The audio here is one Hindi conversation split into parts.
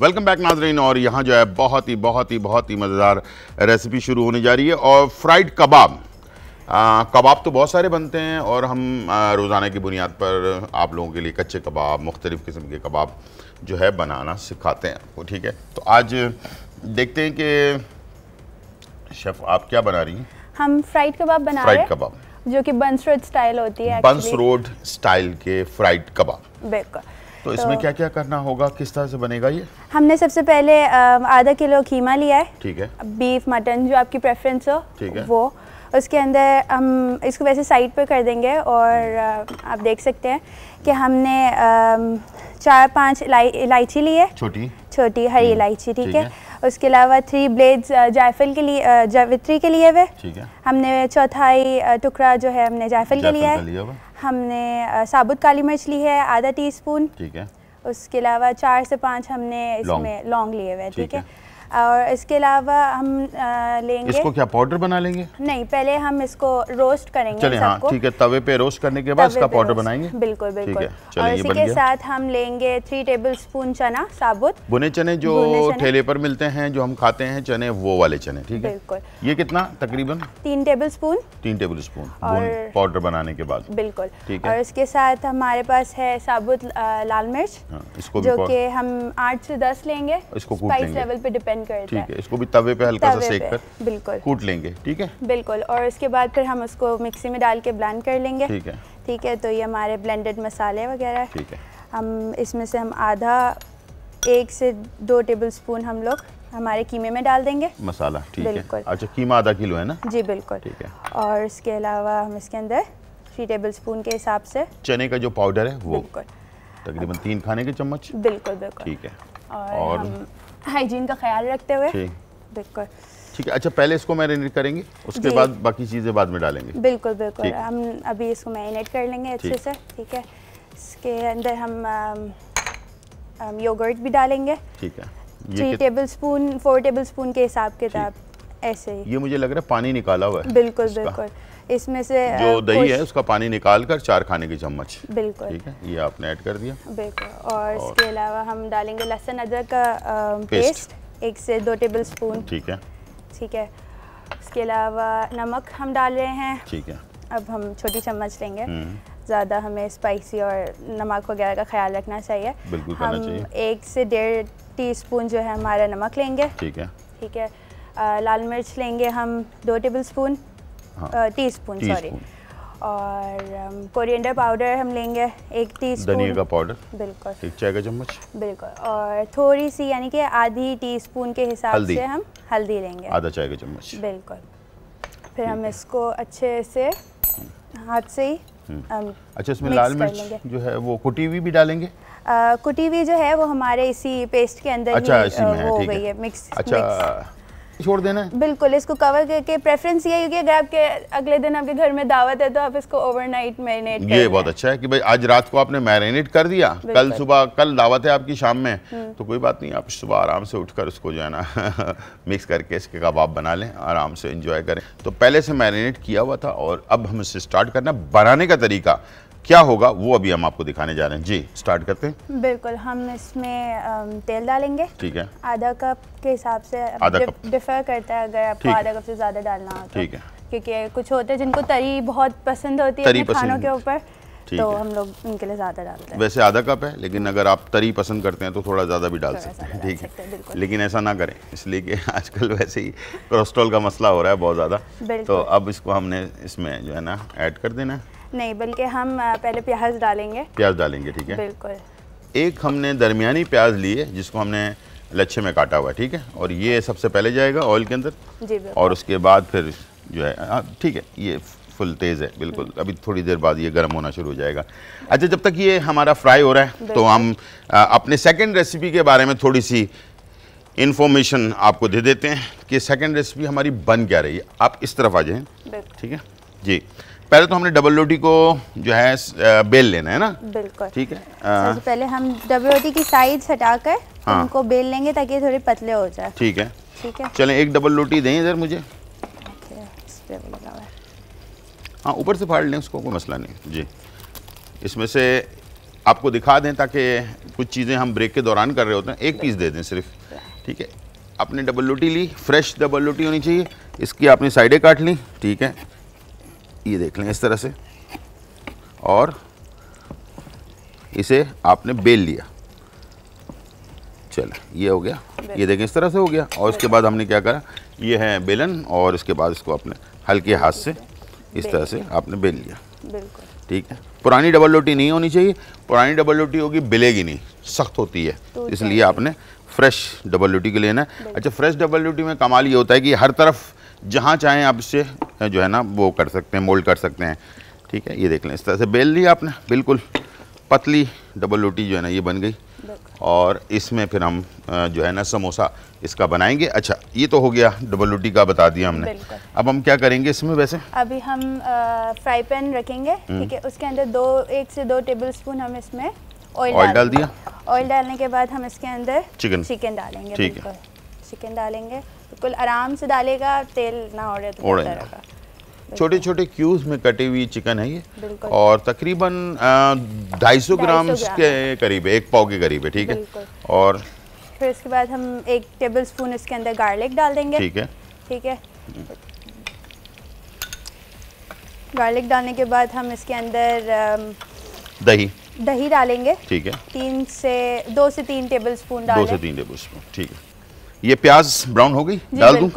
वेलकम बैक नाजरीन और यहाँ जो है बहुत ही बहुत ही बहुत ही मज़ेदार रेसिपी शुरू होने जा रही है और फ्राइड कबाब कबाब तो बहुत सारे बनते हैं और हम रोज़ाना की बुनियाद पर आप लोगों के लिए कच्चे कबाब मुख्तलिफ़ किस्म के कबाब जो है बनाना सिखाते हैं वो ठीक है तो आज देखते हैं कि शेफ़ आप क्या बना रही हैं हम फ्राइड कबाब बना फ्राइड रहे कबाब जो कि बंस रोड स्टाइल होती है बंस रोड स्टाइल के फ्राइड कबाब बिल्कुल तो इसमें तो क्या क्या करना होगा किस तरह से बनेगा ये हमने सबसे पहले आधा किलो खीमा लिया है ठीक है बीफ मटन जो आपकी प्रेफरेंस हो ठीक है वो उसके अंदर हम इसको वैसे साइड पर कर देंगे और आप देख सकते हैं कि हमने चार पांच इलायची ली है छोटी छोटी हरी हम्म। इलायची ठीक है उसके अलावा थ्री ब्लेड्स जायफल के लिए जावित्री के लिए हुए हमने चौथाई टुकड़ा जो है हमने जायफल के लिए है हमने साबुत काली मिर्च ली है आधा टी ठीक है उसके अलावा चार से पाँच हमने इसमें लौंग लिए हुए ठीक है और इसके अलावा हम लेंगे इसको क्या पाउडर बना लेंगे नहीं पहले हम इसको रोस्ट करेंगे चलिए हाँ ठीक है तवे पे रोस्ट करने के बाद इसका पाउडर बनाएंगे बिल्कुल बिल्कुल और इसी के साथ हम लेंगे थ्री टेबल स्पून चना साबुत बुने चने जो ठेले पर मिलते हैं जो हम खाते हैं चने वो वाले चने ठीक है बिल्कुल ये कितना तकरीबन तीन टेबल स्पून तीन टेबल स्पून और पाउडर बनाने के बाद बिल्कुल ठीक है और इसके साथ हमारे पास है साबुत लाल मिर्च हाँ, जो की हम आठ से दस लेंगे इसको स्पाइस लेवल पे डिपेंड ब्लेंड कर ठीक है इसको भी तवे पे हल्का सा सेक कर बिल्कुल कूट लेंगे ठीक है बिल्कुल और उसके बाद फिर हम उसको मिक्सी में डाल के ब्लेंड कर लेंगे ठीक है ठीक है तो ये हमारे ब्लेंडेड मसाले वगैरह ठीक है हम इसमें से हम आधा एक से दो टेबल स्पून हम लोग हमारे कीमे में डाल देंगे मसाला ठीक है अच्छा कीमा आधा किलो है ना जी बिल्कुल ठीक है और इसके अलावा हम इसके अंदर थ्री टेबल स्पून के हिसाब से चने का जो पाउडर है वो बिल्कुल तकरीबन तीन खाने के चम्मच बिल्कुल बिल्कुल ठीक है और, हाइजीन का ख्याल रखते हुए बिल्कुल ठीक है अच्छा पहले इसको मैरिनेट करेंगे उसके बाद बाकी चीज़ें बाद में डालेंगे बिल्कुल बिल्कुल हम अभी इसको मैरिनेट कर लेंगे अच्छे से ठीक है इसके अंदर हम योगर्ट भी डालेंगे ठीक है three tablespoon four tablespoon के हिसाब किताब ऐसे ही ये मुझे लग रहा है पानी निकाला हुआ है बिल्कुल बिल्कुल इसमें से जो दही है उसका पानी निकाल कर चार खाने की चम्मच बिल्कुल ठीक है ये आपने ऐड कर दिया बिल्कुल और, और इसके अलावा हम डालेंगे लहसुन अदरक का पेस्ट एक से दो टेबल स्पून ठीक है ठीक है इसके अलावा नमक हम डाल रहे हैं ठीक है अब हम छोटी चम्मच लेंगे हम्म। ज़्यादा हमें स्पाइसी और नमक वगैरह का ख्याल रखना चाहिए बिल्कुल हम चाहिए। एक से डेढ़ टीस्पून जो है हमारा नमक लेंगे ठीक है ठीक है आ, लाल मिर्च लेंगे हम दो tablespoon teaspoon sorry और कोरिएंडर um, पाउडर हम लेंगे एक टी धनिया का पाउडर बिल्कुल एक चाय का चम्मच बिल्कुल और थोड़ी सी यानी कि आधी टी स्पून के हिसाब से हम हल्दी लेंगे आधा चाय का चम्मच बिल्कुल फिर हम इसको अच्छे से हाथ से ही हम्म। um, अच्छा इसमें लाल मिर्च जो है वो कुटी हुई भी डालेंगे कुटी हुई जो है वो हमारे इसी पेस्ट के अंदर अच्छा, ही, वो हो गई है मिक्स अच्छा छोड़ देना है बिल्कुल इसको कवर करके प्रेफरेंस ये है क्योंकि अगर आपके अगले दिन आपके घर में दावत है तो आप इसको ओवरनाइट मैरिनेट ये बहुत अच्छा है कि भाई आज रात को आपने मैरिनेट कर दिया कल सुबह कल दावत है आपकी शाम में हम्म। तो कोई बात नहीं आप सुबह आराम से उठकर उसको जो है ना मिक्स करके इसके कबाब बना लें आराम से इंजॉय करें तो पहले से मैरिनेट किया हुआ था और अब हम इसे स्टार्ट करना बनाने का तरीका क्या होगा वो अभी हम आपको दिखाने जा रहे हैं जी स्टार्ट करते हैं बिल्कुल हम इसमें तेल डालेंगे ठीक है आधा कप के हिसाब से डिफर करता है अगर आपको आधा कप से ज़्यादा डालना हो तो। ठीक है क्योंकि कुछ होते हैं जिनको तरी बहुत पसंद होती है खानों के ऊपर तो हम लोग उनके लिए ज़्यादा डालते हैं वैसे आधा कप है लेकिन अगर आप तरी पसंद करते हैं तो थोड़ा ज़्यादा भी डाल सकते हैं ठीक है लेकिन ऐसा ना करें इसलिए कि आजकल वैसे ही कोलेस्ट्रॉल का मसला हो रहा है बहुत ज़्यादा तो अब इसको हमने इसमें जो है ना ऐड कर देना है नहीं बल्कि हम पहले प्याज डालेंगे प्याज डालेंगे ठीक है बिल्कुल एक हमने दरमियानी प्याज ली है जिसको हमने लच्छे में काटा हुआ ठीक है और ये सबसे पहले जाएगा ऑयल के अंदर जी और उसके बाद फिर जो है हाँ, ठीक है ये फुल तेज़ है बिल्कुल हम्म। अभी थोड़ी देर बाद ये गर्म होना शुरू हो जाएगा अच्छा जब तक ये हमारा फ्राई हो रहा है तो हम आ, अपने सेकंड रेसिपी के बारे में थोड़ी सी इन्फॉर्मेशन आपको दे देते हैं कि सेकंड रेसिपी हमारी बन क्या रही है आप इस तरफ आ जाएँ ठीक है जी पहले तो हमने डबल रोटी को जो है बेल लेना है ना बिल्कुल ठीक है आ, पहले हम डबल रोटी की साइज हटा कर हाँ। उनको बेल लेंगे ताकि थोड़े पतले हो जाए ठीक है ठीक है चलें एक डबल रोटी दें इधर मुझे हाँ ऊपर से फाड़ लें उसको कोई मसला नहीं जी इसमें से आपको दिखा दें ताकि कुछ चीज़ें हम ब्रेक के दौरान कर रहे होते हैं एक पीस दे दें सिर्फ ठीक है आपने डबल रोटी ली फ्रेश डबल रोटी होनी चाहिए इसकी आपने साइडें काट ली ठीक है ये देख लें इस तरह से और इसे आपने बेल लिया चल ये हो गया ये देखें इस तरह से हो गया और इसके बाद हमने क्या करा ये है बेलन और इसके बाद इसको आपने हल्के हाथ से इस तरह से आपने बेल लिया ठीक है पुरानी डबल रोटी नहीं होनी चाहिए पुरानी डबल रोटी होगी बिलेगी नहीं सख्त होती है तो इसलिए आपने फ्रेश डबल रोटी को लेना है अच्छा फ्रेश डबल रोटी में कमाल ये होता है कि हर तरफ जहाँ चाहें आप इससे जो है ना वो कर सकते हैं मोल्ड कर सकते हैं ठीक है ये देख लें इस तरह से बेल लिया आपने बिल्कुल पतली डबल रोटी जो है ना ये बन गई और इसमें फिर हम जो है ना समोसा इसका बनाएंगे अच्छा ये तो हो गया डबल रोटी का बता दिया हमने अब हम क्या करेंगे इसमें वैसे अभी हम फ्राई पैन रखेंगे हम्म। ठीक है उसके अंदर दो एक से दो टेबल स्पून हम इसमें ऑयल डाल दिया ऑयल डालने के बाद हम इसके अंदर चिकन चिकन डालेंगे ठीक है चिकन डालेंगे बिल्कुल आराम से डालेगा तेल ना ओढ़े तो ओढ़े छोटे छोटे क्यूज में कटी हुई चिकन है ये और तकरीबन ढाई सौ ग्राम के करीब है एक पाव के करीब है ठीक है और फिर इसके बाद हम एक टेबल स्पून इसके अंदर गार्लिक डाल देंगे ठीक है ठीक है गार्लिक डालने के बाद हम इसके अंदर दही दही डालेंगे ठीक है तीन से दो से तीन टेबल स्पून दो से तीन टेबल स्पून ठीक है ये प्याज ब्राउन हो गई डाल दूं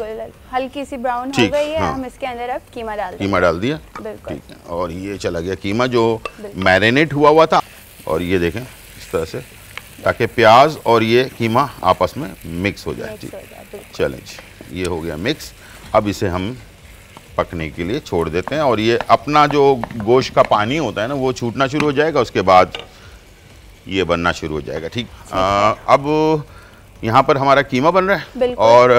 हल्की सी ब्राउन हो गई है हाँ। हम इसके अंदर अब कीमा डाल कीमा डाल दिया ठीक है और ये चला गया कीमा जो मैरिनेट हुआ हुआ था और ये देखें इस तरह से ताकि प्याज और ये कीमा आपस में मिक्स हो जाए ठीक चलें जी ये हो गया मिक्स अब इसे हम पकने के लिए छोड़ देते हैं और ये अपना जो गोश्त का पानी होता है ना वो छूटना शुरू हो जाएगा उसके बाद ये बनना शुरू हो जाएगा ठीक अब यहाँ पर हमारा कीमा बन रहा है और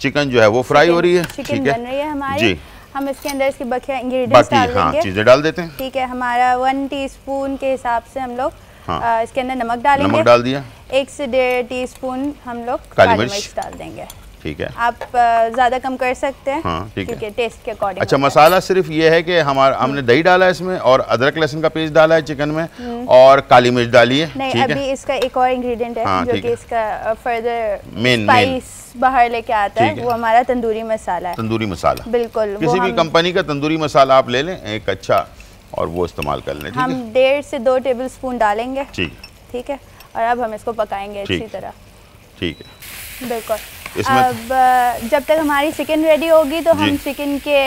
चिकन जो है वो फ्राई हो रही है ठीक है जी हम इसके अंदर इसकी बखिया इंग्रेडिएंट्स डाल हाँ, चीज़ें डाल देते हैं ठीक है हमारा वन टीस्पून के हिसाब से हम लोग हाँ, इसके अंदर नमक डालेंगे नमक डाल दिया एक से डेढ़ टीस्पून हम लोग काली मिर्च डाल देंगे ठीक है आप ज़्यादा कम कर सकते हैं हाँ, ठीक है टेस्ट के अकॉर्डिंग अच्छा मसाला सिर्फ ये है कि हमारा हमने दही डाला है इसमें और अदरक लहसुन का पेस्ट डाला है चिकन में हम्म। और काली मिर्च डाली है नहीं अभी है? इसका एक और इंग्रेडिएंट है हाँ, जो कि इसका फर्दर मेन स्पाइस बाहर लेके आता है वो हमारा तंदूरी मसाला है तंदूरी मसाला बिल्कुल किसी भी कंपनी का तंदूरी मसाला आप ले लें एक अच्छा और वो इस्तेमाल कर लें हम डेढ़ से दो टेबल स्पून डालेंगे ठीक ठीक है और अब हम इसको पकाएंगे अच्छी तरह ठीक है बिल्कुल अब जब तक हमारी चिकन रेडी होगी तो हम चिकन के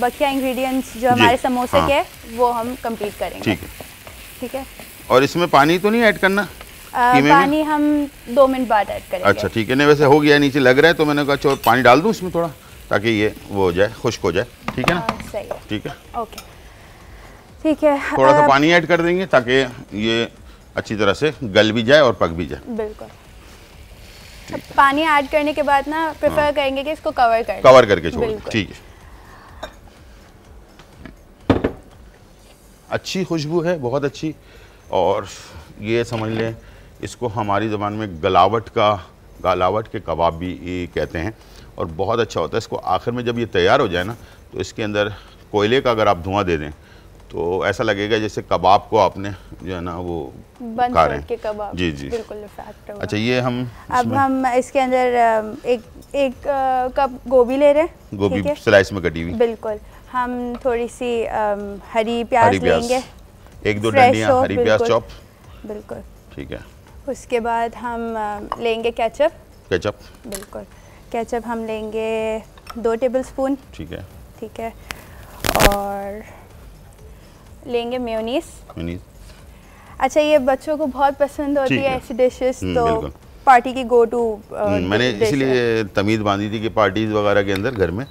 बखिया इंग्रेडिएंट्स जो हमारे समोसे हाँ। के वो हम कंप्लीट करेंगे ठीक है ठीक है और इसमें पानी तो नहीं ऐड करना आ, पानी हम दो मिनट बाद ऐड करेंगे अच्छा ठीक है नहीं वैसे हो गया नीचे लग रहा है तो मैंने कहा चलो पानी डाल दूँ इसमें थोड़ा ताकि ये वो हो जाए खुश्क हो जाए ठीक है ना हाँ, सही है ठीक है ओके ठीक है थोड़ा सा पानी ऐड कर देंगे ताकि ये अच्छी तरह से गल भी जाए और पक भी जाए बिल्कुल पानी ऐड करने के बाद ना प्रेफर हाँ। करेंगे कि इसको कवर कर कवर करके छोड़ ठीक है अच्छी खुशबू है बहुत अच्छी और ये समझ लें इसको हमारी ज़बान में गलावट का गलावट के कबाब भी कहते हैं और बहुत अच्छा होता है इसको आखिर में जब ये तैयार हो जाए ना तो इसके अंदर कोयले का अगर आप धुआं दे दें तो ऐसा लगेगा जैसे कबाब को आपने जो है ना वो खा रहे कबाब जी जी बिल्कुल अच्छा ये हम अब हम इसके अंदर एक एक कप गोभी ले रहे हैं गोभी स्लाइस में कटी हुई बिल्कुल हम थोड़ी सी हरी प्याज, हरी प्याज लेंगे एक दो डंडियां हरी प्याज चॉप बिल्कुल ठीक है उसके बाद हम लेंगे केचप केचप बिल्कुल केचप हम लेंगे दो टेबल स्पून ठीक है ठीक है और लेंगे मेयोनीस मेयोनीज अच्छा ये बच्चों को बहुत पसंद होती है ऐसी डिशेस हम्म, तो पार्टी की गो टू हम्म, मैंने इसलिए तमीज़ बांधी थी कि पार्टीज वगैरह के अंदर घर में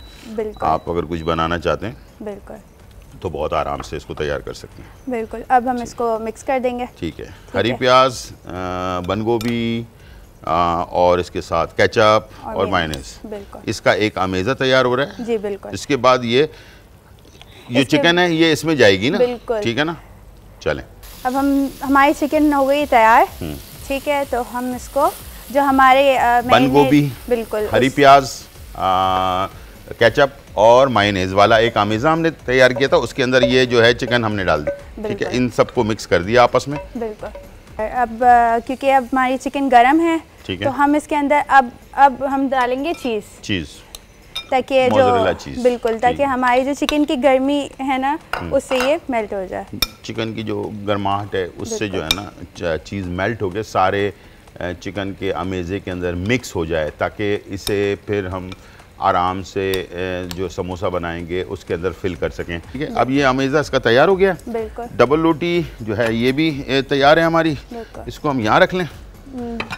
आप अगर कुछ बनाना चाहते हैं बिल्कुल तो बहुत आराम से इसको तैयार कर सकते हैं बिल्कुल अब हम इसको मिक्स कर देंगे ठीक है हरी प्याज बंद गोभी और इसके साथ कैचअप और, और माइनस बिल्कुल इसका एक अमेज़ा तैयार हो रहा है जी बिल्कुल इसके बाद ये ये चिकन है ये इसमें जाएगी ना बिल्कुल ठीक है ना चले अब हम हमारी चिकन हो गई तैयार हम्म। ठीक है तो हम इसको जो हमारे बंद गोभी बिल्कुल हरी प्याज केचप और मायनेज वाला एक आमेज़ा हमने तैयार किया था उसके अंदर ये जो है चिकन हमने डाल दी ठीक है इन सबको मिक्स कर दिया आपस में बिल्कुल अब क्योंकि अब हमारी चिकन गर्म है है तो हम इसके अंदर अब अब हम डालेंगे चीज़ चीज़ ताकि जो बिल्कुल ताकि हमारी जो चिकन की गर्मी है ना हम्म। उससे ये मेल्ट हो जाए चिकन की जो गर्माहट है उससे जो है ना चीज़ मेल्ट हो गए सारे चिकन के अमेज़े के अंदर मिक्स हो जाए ताकि इसे फिर हम आराम से जो समोसा बनाएंगे उसके अंदर फिल कर सकें ठीक है अब ये अमेज़ा इसका तैयार हो गया बिल्कुल डबल रोटी जो है ये भी तैयार है हमारी इसको हम यहाँ रख लें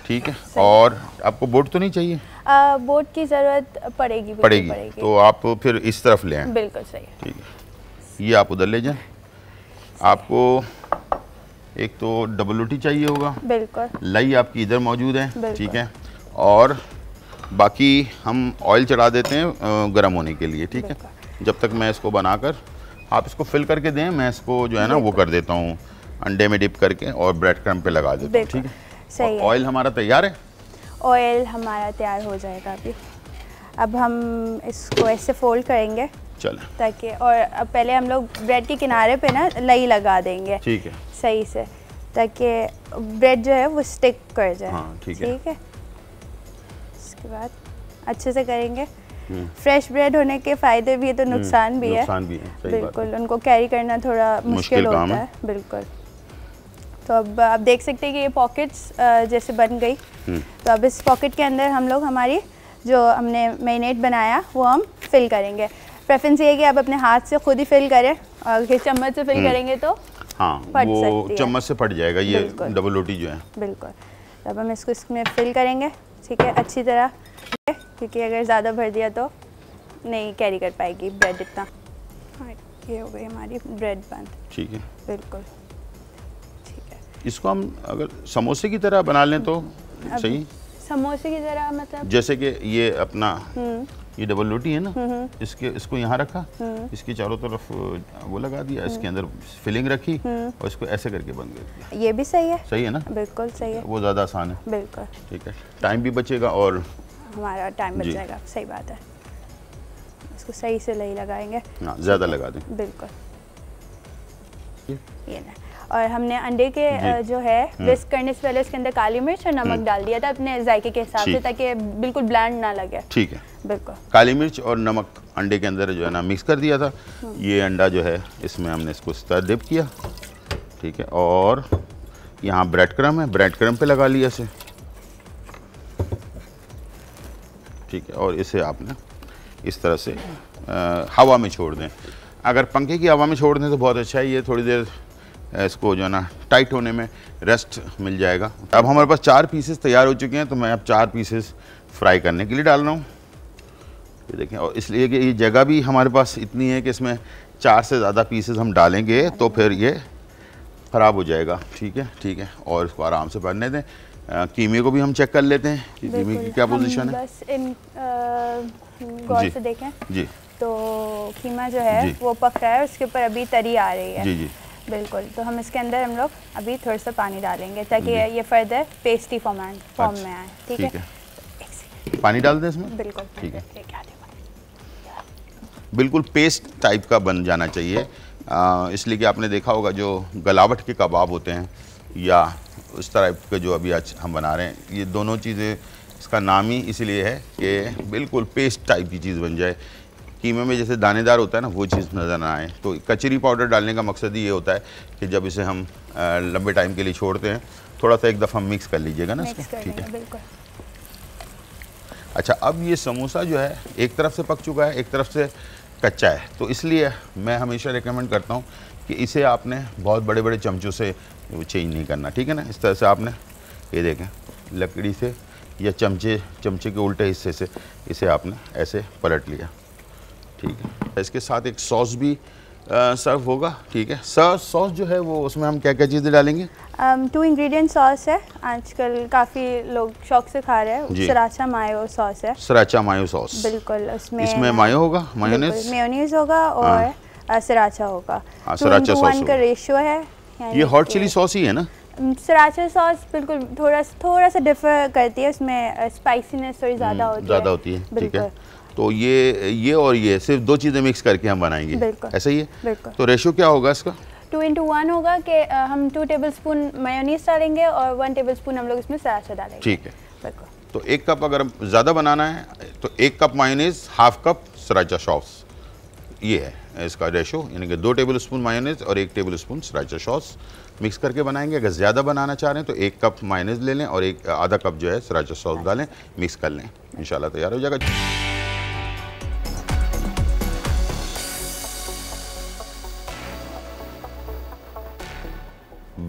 ठीक है और आपको बोट तो नहीं चाहिए आ, की ज़रूरत पड़ेगी पड़ेगी तो आप फिर इस तरफ ले आए बिल्कुल सही ठीक है ये आप उधर ले जाए आपको एक तो डबल रोटी चाहिए होगा बिल्कुल लई आपकी इधर मौजूद है ठीक है और बाकी हम ऑयल चढ़ा देते हैं गर्म होने के लिए ठीक है जब तक मैं इसको बनाकर आप इसको फिल करके दें मैं इसको जो है ना वो कर देता हूँ अंडे में डिप करके और ब्रेड क्रम पे लगा देता हूँ ठीक है सही है ऑयल हमारा तैयार है ऑयल हमारा तैयार हो जाएगा अभी अब हम इसको ऐसे फोल्ड करेंगे चलो ताकि और अब पहले हम लोग ब्रेड के किनारे पे ना लई लगा देंगे ठीक है सही से ताकि ब्रेड जो है वो स्टिक कर जाए हाँ, ठीक है है इसके बाद अच्छे से करेंगे फ्रेश हम्म। ब्रेड होने के फायदे भी है तो हम्म, नुकसान भी नुकसान है, भी है बिल्कुल उनको कैरी करना थोड़ा मुश्किल होता है बिल्कुल तो अब आप देख सकते हैं कि ये पॉकेट्स जैसे बन गई हम्म। तो अब इस पॉकेट के अंदर हम लोग हमारी जो हमने मैरिनेट बनाया वो हम फिल करेंगे प्रेफरेंस ये है कि आप अपने हाथ से खुद ही फिल करें और चम्मच से फिल हम्म। करेंगे तो हाँ फट वो चम्मच से फट जाएगा ये डबल रोटी जो है बिल्कुल तो अब हम इसको इसमें फिल करेंगे ठीक है अच्छी तरह क्योंकि अगर ज़्यादा भर दिया तो नहीं कैरी कर पाएगी ब्रेड इतना हाँ, ये हो गई हमारी ब्रेड बंद ठीक है बिल्कुल इसको हम अगर समोसे की तरह बना लें तो सही समोसे की तरह मतलब जैसे कि ये अपना हम्म। ये डबल रोटी है ना हम्म, हम्म। इसके इसको यहाँ रखा इसके चारों तरफ वो लगा दिया इसके अंदर फिलिंग रखी और इसको ऐसे करके बंद कर दिया ये भी सही है सही है ना बिल्कुल सही है वो ज़्यादा आसान है बिल्कुल ठीक है टाइम भी बचेगा और हमारा टाइम बच जाएगा सही बात है इसको सही से नहीं लगाएंगे हाँ, ज़्यादा लगा दें बिल्कुल ये ना और हमने अंडे के जो है विस्क हम्म। करने से पहले उसके अंदर काली मिर्च और नमक हम्म। डाल दिया था अपने जायके के हिसाब से ताकि बिल्कुल ब्लैंड ना लगे ठीक है बिल्कुल काली मिर्च और नमक अंडे के अंदर जो है ना मिक्स कर दिया था हम्म। ये अंडा जो है इसमें हमने इसको डिप किया ठीक है और यहाँ ब्रेड क्रम है ब्रेड क्रम पे लगा लिया इसे ठीक है और इसे आपने इस तरह से आ, हवा में छोड़ दें अगर पंखे की हवा में छोड़ दें तो बहुत अच्छा है ये थोड़ी देर इसको जो है ना टाइट होने में रेस्ट मिल जाएगा अब हमारे पास चार पीसेस तैयार हो चुके हैं तो मैं अब चार पीसेस फ्राई करने के लिए डाल रहा हूँ ये देखें और इसलिए कि ये जगह भी हमारे पास इतनी है कि इसमें चार से ज़्यादा पीसेस हम डालेंगे तो फिर ये ख़राब हो जाएगा ठीक है ठीक है और इसको आराम से भरने दें कीमे को भी हम चेक कर लेते हैं कि कीमे की क्या पोजिशन है बस इन जी, से देखें जी तो कीमा जो है वो पक रहा है उसके ऊपर अभी तरी आ रही है जी जी बिल्कुल तो हम इसके अंदर हम लोग अभी थोड़ा सा पानी डालेंगे ताकि ये फर्दर पेस्टी फॉर्म में आए ठीक है पानी डाल दें इसमें बिल्कुल ठीक है बिल्कुल पेस्ट टाइप का बन जाना चाहिए इसलिए कि आपने देखा होगा जो गलावट के कबाब होते हैं या उस तरह के जो अभी आज हम बना रहे हैं ये दोनों चीज़ें इसका नाम ही इसलिए है कि बिल्कुल पेस्ट टाइप की चीज़ बन जाए कीमे में जैसे दानेदार होता है ना वो चीज़ नज़र ना आए तो कचरी पाउडर डालने का मकसद ही ये होता है कि जब इसे हम लंबे टाइम के लिए छोड़ते हैं थोड़ा सा एक दफ़ा मिक्स कर लीजिएगा ना इसको ठीक है अच्छा अब ये समोसा जो है एक तरफ से पक चुका है एक तरफ से कच्चा है तो इसलिए मैं हमेशा रिकमेंड करता हूँ कि इसे आपने बहुत बड़े बड़े चमचों से चेंज नहीं करना ठीक है ना इस तरह से आपने ये देखें लकड़ी से या चमचे चमचे के उल्टे हिस्से से इसे आपने ऐसे पलट लिया ठीक है इसके साथ एक सॉस भी सर्व होगा ठीक है सर सॉस जो है वो उसमें हम क्या क्या चीज़ें डालेंगे टू इंग्रेडिएंट सॉस है आजकल काफ़ी लोग शौक से खा रहे हैं सराचा मायो सॉस है सराचा मायो सॉस बिल्कुल उसमें इसमें मायो होगा मायोनेज मेयोनीज होगा हाँ। और सराचा होगा सराचा हाँ, सॉस का रेशियो है ये हॉट चिली सॉस ही है ना सराचा सॉस बिल्कुल थोड़ा थोड़ा सा डिफर करती है उसमें स्पाइसीनेस थोड़ी ज़्यादा हम्म, होती है ज़्यादा होती है ठीक है तो ये ये और ये सिर्फ दो चीज़ें मिक्स करके हम बनाएंगे ऐसा ही है तो रेशो क्या होगा इसका टू इंटू वन होगा कि हम टू टेबल स्पून मायोनीस डालेंगे और वन टेबल स्पून हम लोग इसमें सराशा डालेंगे ठीक है तो एक कप अगर ज़्यादा बनाना है तो एक cup mayonnaise half cup sriracha sauce ये है इसका रेशो यानी कि दो टेबल स्पून मायोनीस और एक tablespoon sriracha sauce mix करके बनाएंगे अगर ज़्यादा बनाना चाह रहे हैं तो एक कप मायोनीस ले लें और एक आधा कप जो है सराचा हाँ। सॉस डालें मिक्स कर लें इन तैयार हो जाएगा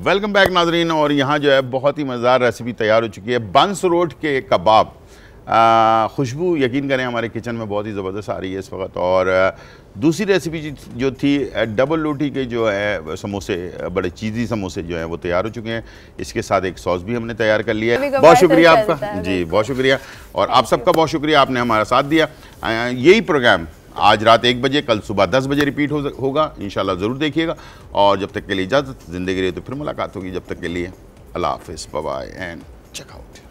वेलकम बैक नाजरीन और यहाँ जो है बहुत ही मज़ेदार रेसिपी तैयार हो चुकी है बंस रोड के कबाब खुशबू यकीन करें हमारे किचन में बहुत ही ज़बरदस्त आ रही है इस वक्त और दूसरी रेसिपी जो थी डबल रोटी के जो है समोसे बड़े चीज़ी समोसे जो हैं वो तैयार हो चुके हैं इसके साथ एक सॉस भी हमने तैयार कर लिया है तो बहुत शुक्रिया आपका जी बहुत शुक्रिया और आप सबका बहुत शुक्रिया आपने हमारा साथ दिया यही प्रोग्राम आज रात एक बजे कल सुबह दस बजे रिपीट हो, होगा इन ज़रूर देखिएगा और जब तक के लिए इजाज़त ज़िंदगी रही तो फिर मुलाकात होगी जब तक के लिए अल्लाह हाफ बबाई एंड चेकआउट